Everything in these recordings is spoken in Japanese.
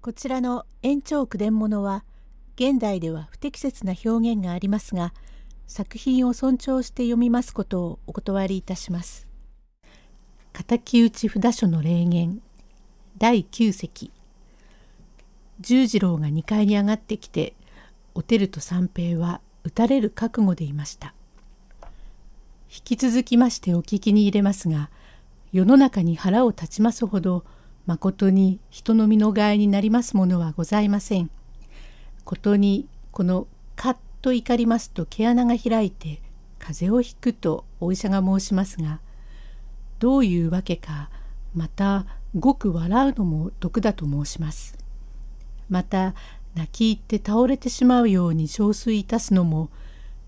こちらの延長句伝物は現代では不適切な表現がありますが作品を尊重して読みますことをお断りいたします。敵討ち札書の霊言第9席十次郎が2階に上がってきておてると三平は打たれる覚悟でいました。引き続きましてお聞きに入れますが世の中に腹を立ちますほどまことに人の身の害になりますものはございません。ことにこのカッと怒りますと毛穴が開いて風邪をひくとお医者が申しますがどういうわけかまたごく笑うのも毒だと申します。また泣き入って倒れてしまうように憔悴いたすのも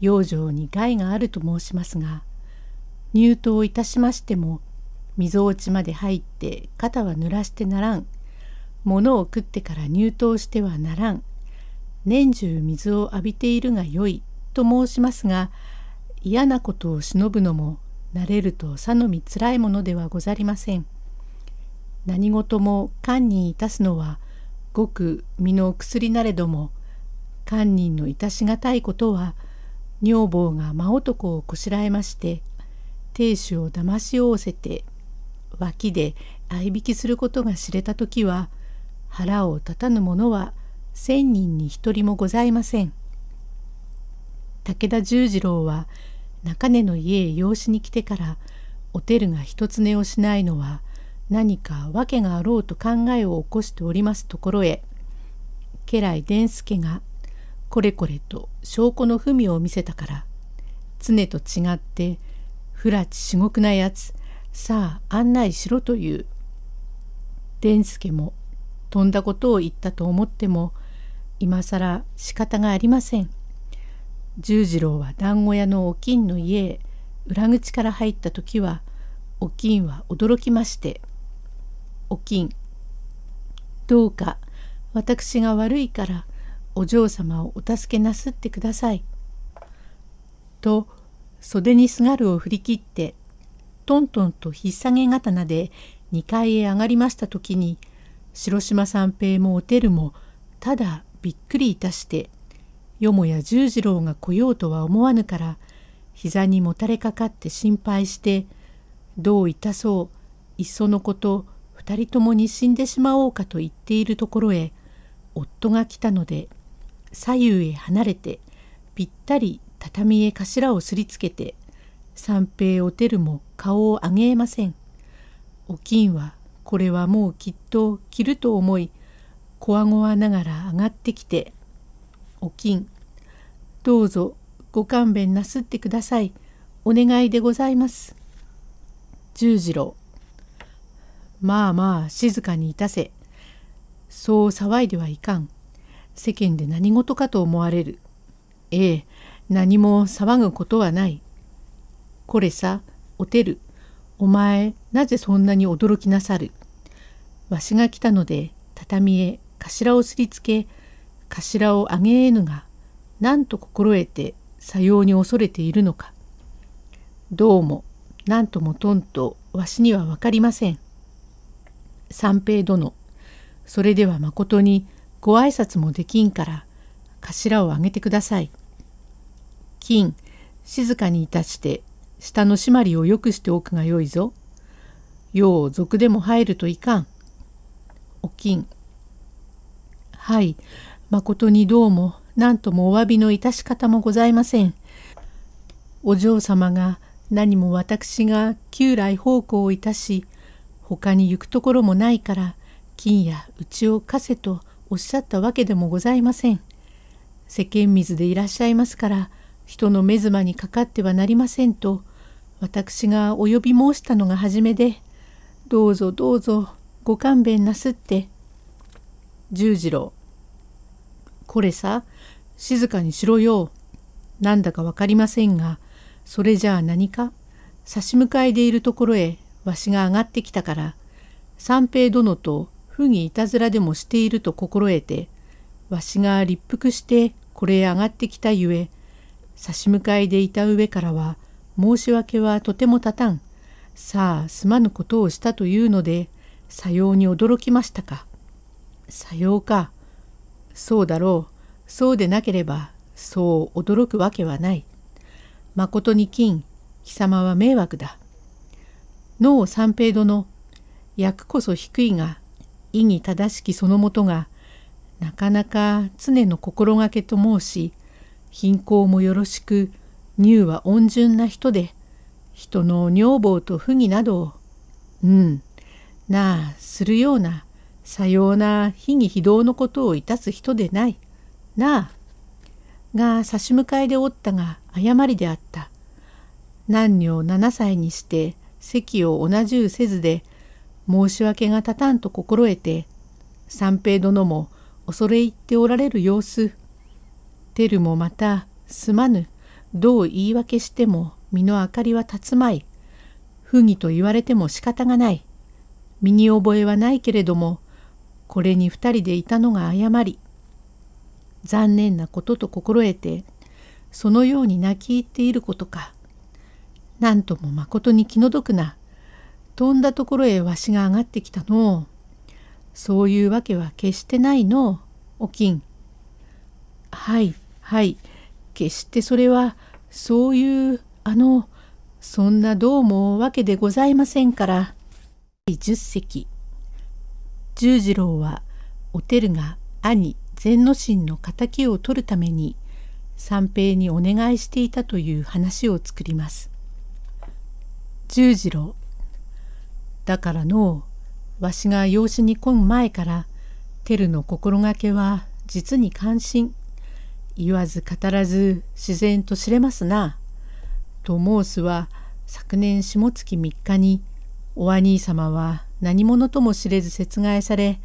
養生に害があると申しますが入湯いたしましても溝落ちまで入って肩は濡らしてならん物を食ってから入湯してはならん年中水を浴びているがよいと申しますが嫌なことを忍ぶのも慣れるとさのみつらいものではござりません何事も堪忍いたすのはごく身の薬なれども堪忍のいたしがたいことは女房が真男をこしらえまして亭主を騙しおおせて脇で合いびきすることが知れた時は腹を立たぬ者は千人に一人もございません。武田十次郎は中根の家へ養子に来てからおてるが一つ寝をしないのは何か訳があろうと考えを起こしておりますところへ家来伝助がこれこれと証拠の文を見せたから常と違って不埒至極なやつさあ案内しろという。伝助も飛んだことを言ったと思っても今更仕方がありません。十次郎は団子屋のお金の家へ裏口から入った時はお金は驚きまして「お金どうか私が悪いからお嬢様をお助けなすってください」と袖にすがるを振り切ってトントンと引っ下げ刀で2階へ上がりました時に城島三平もおてるもただびっくりいたしてよもや十次郎が来ようとは思わぬから膝にもたれかかって心配してどう痛そういっそのこと2人ともに死んでしまおうかと言っているところへ夫が来たので左右へ離れてぴったり畳へ頭をすりつけて三平おてるも顔を上げません。お金はこれはもうきっと着ると思い、こわごわながら上がってきて、お金、どうぞご勘弁なすってください。お願いでございます。十次郎、まあまあ静かにいたせ。そう騒いではいかん。世間で何事かと思われる。ええ、何も騒ぐことはない。これさ、おてる。お前、なぜそんなに驚きなさる。わしが来たので、畳へ頭をすりつけ、頭を上げえぬが、なんと心得て、さように恐れているのか。どうも、なんともとんと、わしには分かりません。三平殿、それではまことにご挨拶もできんから、頭を上げてください。金、静かにいたして下の締まりを良くしておくがよいぞ。よう俗でも入るといかん。おきん。はい、誠にどうも、何ともお詫びの致し方もございません。お嬢様が何も私が旧来奉公をいたし、他に行くところもないから、金やうちを貸せとおっしゃったわけでもございません。世間水でいらっしゃいますから、人の目妻にかかってはなりませんと私がお呼び申したのが初めでどうぞどうぞご勘弁なすって十次郎これさ静かにしろよなんだかわかりませんがそれじゃあ何か差し向かいでいるところへわしが上がってきたから三平殿と不義いたずらでもしていると心得てわしが立腹してこれへ上がってきたゆえ差し向かいでいた上からは申し訳はとても立たんさあすまぬことをしたというのでさように驚きましたかさようかそうだろうそうでなければそう驚くわけはないまことに金貴様は迷惑だ能三平殿役こそ低いが意義正しきそのもとがなかなか常の心がけと申し貧困もよろしく乳は温順な人で人の女房と不義などをうんなあするようなさような非義非道のことをいたす人でないなあが差し向かいでおったが誤りであった何女7歳にして席を同じうせずで申し訳が立たんと心得て三平殿も恐れ入っておられる様子テルもまた、すまぬ、どう言い訳しても身の明かりは立つまい。不義と言われても仕方がない。身に覚えはないけれども、これに二人でいたのが誤り。残念なことと心得て、そのように泣き入っていることか。なんともまことに気の毒な、飛んだところへわしが上がってきたのそういうわけは決してないのおきん。はい。はい決してそれはそういうあのそんなどうもわけでございませんから第10席十次郎はおてるが兄善之進の敵を取るために三平にお願いしていたという話を作ります。十次郎だからのうわしが養子に来ん前からてるの心がけは実に感心言わず語らず自然と知れますな。と申すは昨年下月3日にお兄様は何者とも知れず殺害され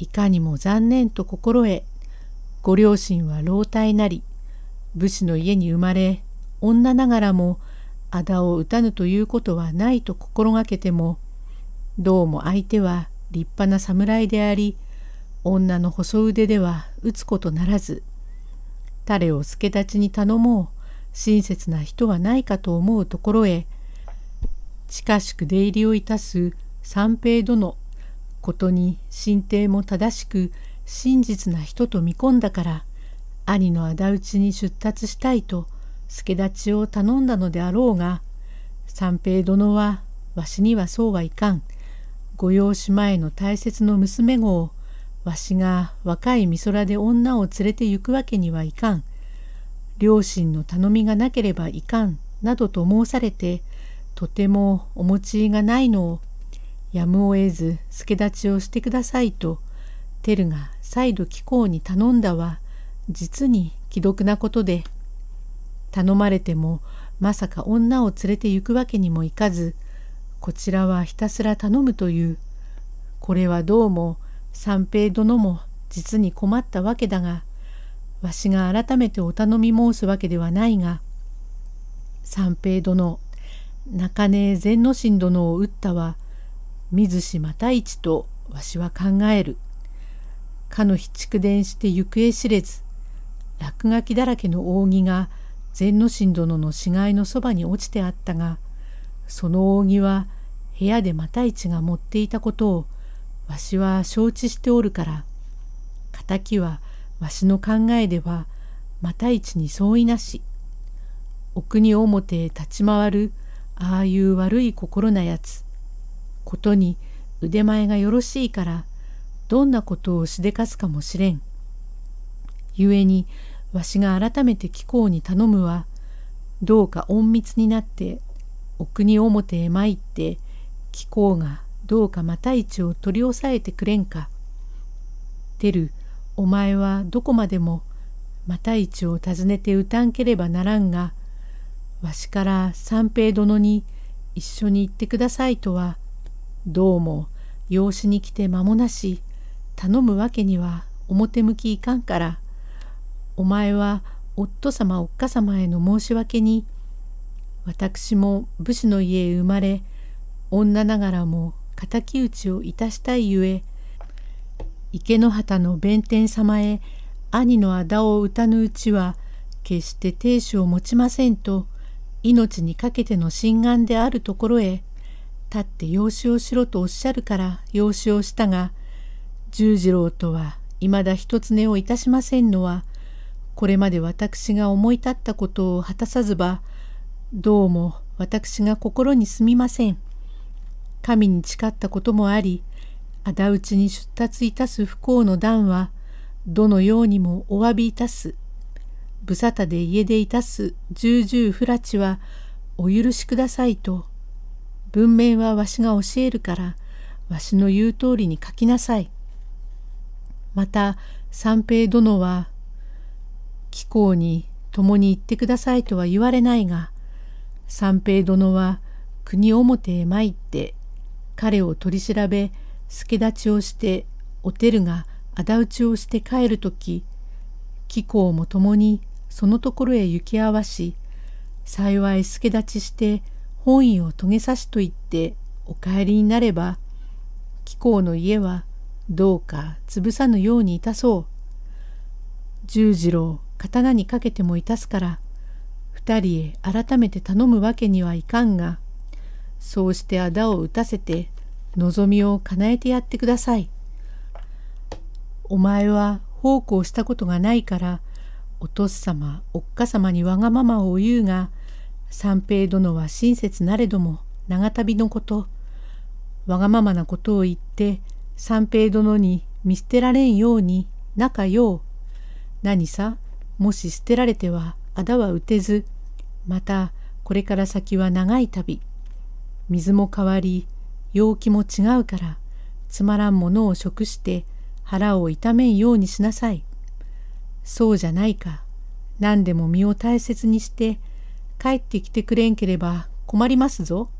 いかにも残念と心得ご両親は老体なり武士の家に生まれ女ながらも仇を打たぬということはないと心がけてもどうも相手は立派な侍であり女の細腕では打つことならず誰を助太刀に頼もう親切な人はないかと思うところへ近しく出入りをいたす三平殿ことに神底も正しく真実な人と見込んだから兄の仇討ちに出立したいと助太刀を頼んだのであろうが三平殿はわしにはそうはいかん御用子前の大切の娘子をわしが若い美空で女を連れて行くわけにはいかん。両親の頼みがなければいかん。などと申されて、とてもお持ちがないのを、やむを得ず助立ちをしてくださいと、テルが再度貴公に頼んだは、実に既読なことで、頼まれてもまさか女を連れて行くわけにもいかず、こちらはひたすら頼むという、これはどうも三平殿も実に困ったわけだがわしが改めてお頼み申すわけではないが三平殿中根善之進殿を討ったは水島太一とわしは考える。かの日蓄電して行方知れず落書きだらけの扇が善之進殿の死骸のそばに落ちてあったがその扇は部屋で又一が持っていたことをわしは承知しておるから敵はわしの考えではまた一に相違なしお国表へ立ち回るああいう悪い心なやつことに腕前がよろしいからどんなことをしでかすかもしれん。故にわしが改めて貴公に頼むはどうか隠密になってお国表へ参って貴公がどうかまた一を取り押さえてくれんか。てる、お前はどこまでもまた一を訪ねて歌んければならんが、わしから三平殿に一緒に行ってくださいとは、どうも養子に来て間もなし、頼むわけには表向きいかんから、お前は夫様おっか様への申し訳に、私も武士の家へ生まれ、女ながらも敵討ちをいたしたいゆえ池の畑の弁天様へ兄の仇を討たぬうちは決して亭主を持ちませんと命にかけての心眼であるところへ立って養子をしろとおっしゃるから養子をしたが十次郎とはいまだ一つ寝をいたしませんのはこれまで私が思い立ったことを果たさずばどうも私が心にすみません。神に誓ったこともあり仇討ちに出立いたす不幸の段はどのようにもお詫びいたす無沙汰で家でいたす重々不らちはお許しくださいと文面はわしが教えるからわしの言う通りに書きなさい。また三平殿は貴公に共に行ってくださいとは言われないが三平殿は国表へ参って彼を取り調べ助太刀をしておてるが仇討ちをして帰る時貴公も共にそのところへ行き合わし幸い助太刀して本意を遂げさしと言ってお帰りになれば貴公の家はどうか潰さぬようにいたそう。十次郎刀にかけてもいたすから二人へ改めて頼むわけにはいかんがそうして仇を打たせて望みを叶えてやってください。お前は奉公したことがないからお父様おっか様にわがままを言うが三平殿は親切なれども長旅のことわがままなことを言って三平殿に見捨てられんように仲よう何さもし捨てられてはあだは打てずまたこれから先は長い旅水も変わり陽気も違うからつまらんものを食して腹を痛めんようにしなさい。そうじゃないか何でも身を大切にして帰ってきてくれんければ困りますぞ。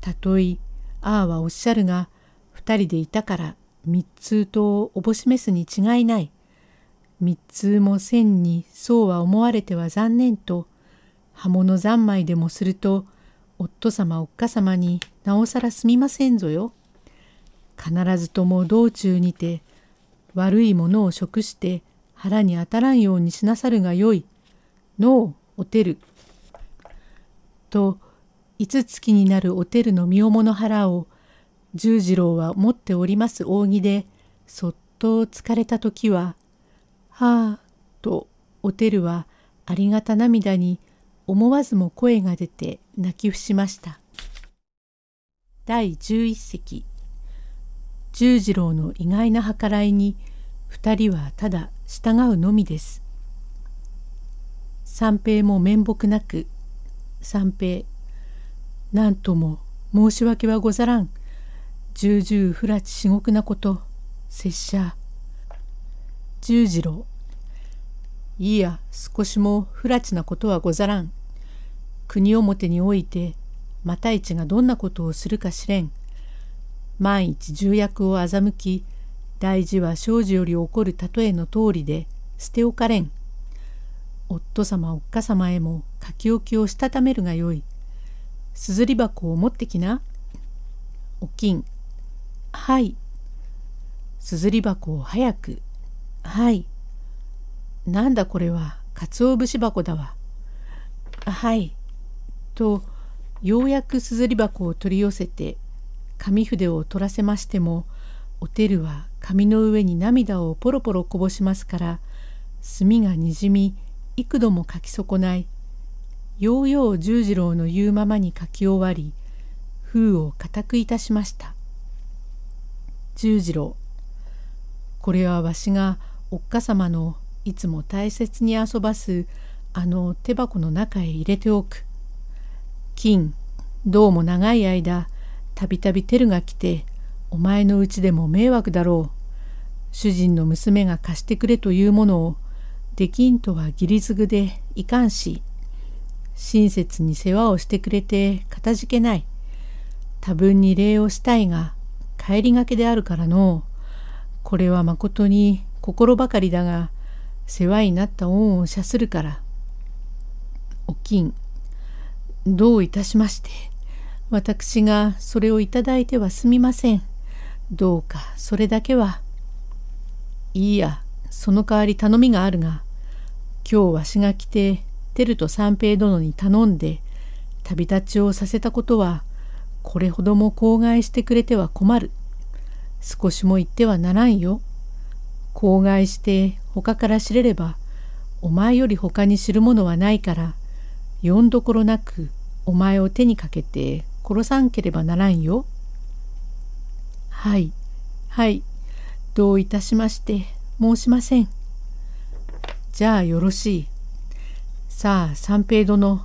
たとえああはおっしゃるが2人でいたから三通とおぼしめすに違いない。三通も線にそうは思われては残念と刃物三昧でもすると夫様おっか様になおさらすみませんぞよ。必ずとも道中にて悪いものを食して腹に当たらんようにしなさるがよい。のうおてる。と五月になるおてるの身重の腹を十次郎は持っております扇でそっと疲れた時は「はあ」とおてるはありがた涙に思わずも声が出て泣き伏しました。第11席十次郎の意外な計らいに二人はただ従うのみです。三平も面目なく三平なんとも申し訳はござらん重々不らち至極なこと拙者十次郎いいや少しも不らちなことはござらん国表において又市がどんなことをするか知れん万一重役を欺き大事は生じより起こる例えの通りで捨ておかれん夫様おっか様へも書き置きをしたためるがよいすずり箱を持ってきなお金はいすずり箱を早くはいなんだこれはかつお節箱だわはいとようやくすずり箱を取り寄せて紙筆を取らせましてもおてるは紙の上に涙をポロポロこぼしますから墨がにじみ幾度も書き損ないようよう十次郎の言うままに書き終わり封を固くいたしました十次郎これはわしがおっかさまのいつも大切に遊ばすあの手箱の中へ入れておく金どうも長い間たびたびテルが来てお前のうちでも迷惑だろう主人の娘が貸してくれというものをできんとは義理ずぐでいかんし親切に世話をしてくれてかたじけない多分に礼をしたいが帰りがけであるからのこれはまことに心ばかりだが世話になった恩を謝するからお金どういたしまして。私がそれをいただいてはすみません。どうかそれだけは。いいや、その代わり頼みがあるが、今日わしが来て、テルと三平殿に頼んで、旅立ちをさせたことは、これほども口外してくれては困る。少しも言ってはならんよ。口外して他から知れれば、お前より他に知るものはないから、よんどころなくお前を手にかけて殺さんければならんよ。はい、はい、どういたしまして申しません。じゃあよろしい。さあ三平殿、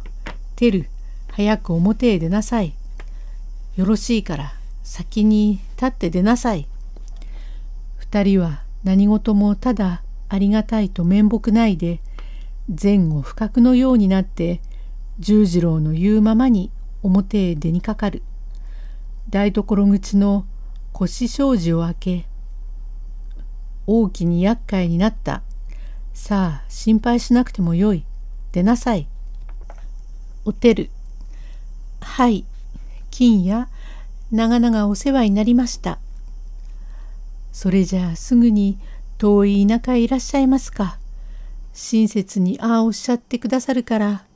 テル、早く表へ出なさい。よろしいから先に立って出なさい。二人は何事もただありがたいと面目ないで、前後不覚のようになって十次郎の言うままに表へ出にかかる。台所口の腰障子を開け、大きに厄介になった。さあ、心配しなくてもよい。出なさい。おてる。はい、金や長々お世話になりました。それじゃあすぐに遠い田舎へいらっしゃいますか。親切にああおっしゃってくださるから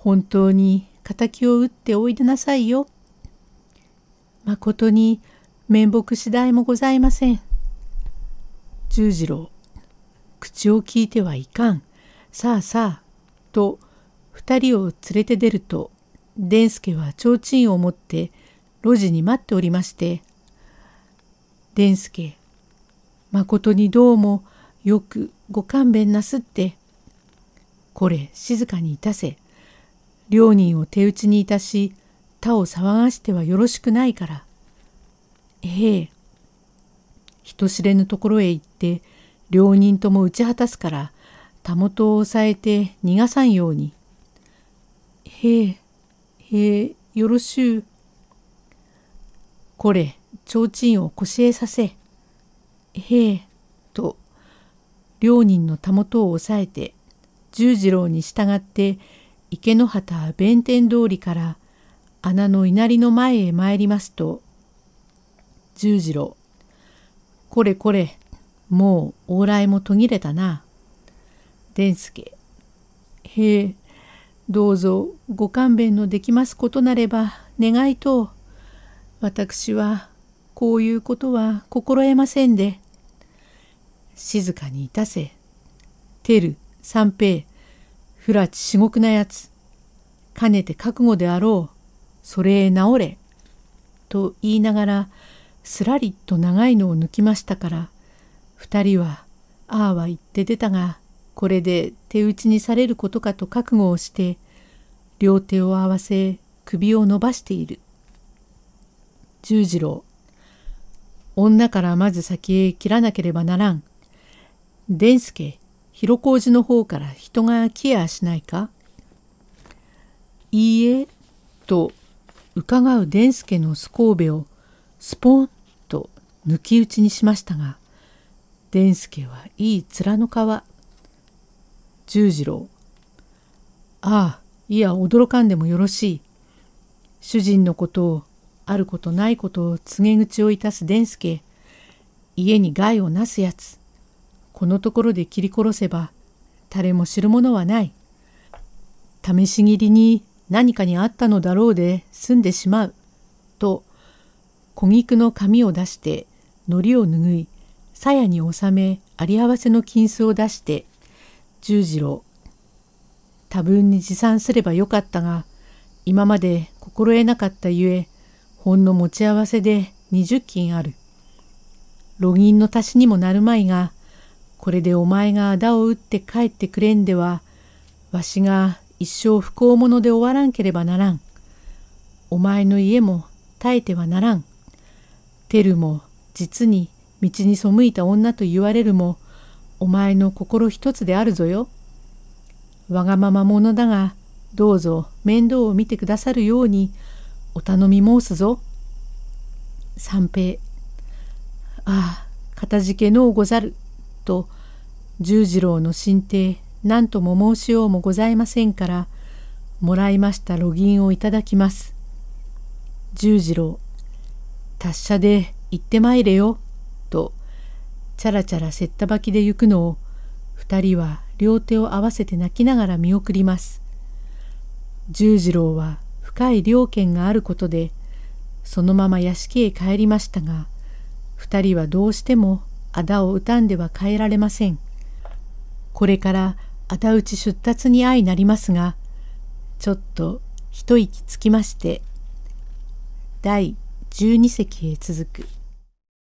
本当に敵を打っておいでなさいよ。まことに面目次第もございません。十次郎、口を聞いてはいかん。さあさあ、と二人を連れて出ると、伝助は提灯を持って路地に待っておりまして、伝助、まことにどうもよくご勘弁なすって、これ静かにいたせ。両人を手打ちにいたし他を騒がしてはよろしくないから。ええ。人知れぬところへ行って両人とも打ち果たすからたもとを押さえて逃がさんように。へえへえよろしゅう。これ提灯をこしえさせ。へえと両人のたもとを押さえて十次郎に従って池の畑弁天通りから穴の稲荷の前へ参りますと、十次郎、これこれ、もう往来も途切れたな。伝助、へえ、どうぞご勘弁のできますことなれば願いと、私はこういうことは心得ませんで。静かにいたせ。てる、三平、不埒至極なやつ。かねて覚悟であろう。それへ治れ。と言いながら、すらりと長いのを抜きましたから、二人は、ああは言って出たが、これで手打ちにされることかと覚悟をして、両手を合わせ、首を伸ばしている。十次郎、女からまず先へ切らなければならん。伝助、広小路の方から人が来やしないかいいえ、と伺う伝助のすこべをスポンと抜き打ちにしましたが、伝助はいい面の皮。十次郎。ああ、いや、驚かんでもよろしい。主人のことを、あることないことを告げ口をいたす伝助。家に害をなすやつ。このところで切り殺せば誰も知るものはない。試し切りに何かにあったのだろうで済んでしまう。と小菊の紙を出して糊を拭い鞘に納めあり合わせの金子を出して十次郎多分に持参すればよかったが今まで心得なかったゆえほんの持ち合わせで20金ある。路銀の足しにもなるまいがこれでお前が仇を打って帰ってくれんでは、わしが一生不幸者で終わらんければならん。お前の家も耐えてはならん。テルも実に道に背いた女と言われるも、お前の心一つであるぞよ。わがまま者だが、どうぞ面倒を見てくださるようにお頼み申すぞ。三平。ああ、かたじけのうござる。と十次郎の進呈何とも申しようもございませんからもらいましたロギンをいただきます。十次郎達者で行ってまいれよ」とチャラチャラせったばきで行くのを2人は両手を合わせて泣きながら見送ります。十次郎は深い良見があることでそのまま屋敷へ帰りましたが2人はどうしても仇ををたんでは変えられません。これから仇討ち出立に相なりますが、ちょっと一息つきまして、第12席へ続く。